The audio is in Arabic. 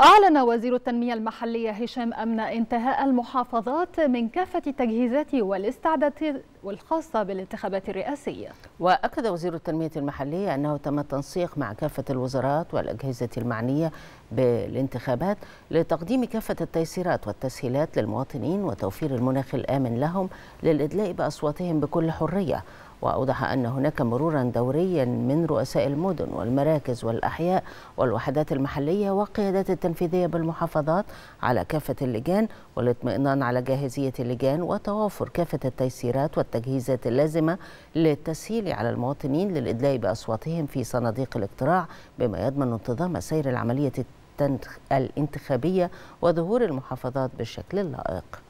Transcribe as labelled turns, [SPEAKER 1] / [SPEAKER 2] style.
[SPEAKER 1] أعلن وزير التنمية المحلية هشام أمن انتهاء المحافظات من كافة التجهيزات والاستعدادات والخاصة بالانتخابات الرئاسية
[SPEAKER 2] وأكد وزير التنمية المحلية أنه تم التنسيق مع كافة الوزارات والأجهزة المعنية بالانتخابات لتقديم كافة التيسيرات والتسهيلات للمواطنين وتوفير المناخ الآمن لهم للإدلاء بأصواتهم بكل حرية وأوضح أن هناك مرورا دوريا من رؤساء المدن والمراكز والأحياء والوحدات المحلية والقيادات التنفيذية بالمحافظات على كافة اللجان والاطمئنان على جاهزية اللجان وتوافر كافة التيسيرات والتجهيزات اللازمة للتسهيل على المواطنين للإدلاء بأصواتهم في صناديق الاقتراع بما يضمن انتظام سير العملية الانتخابية وظهور المحافظات بالشكل اللائق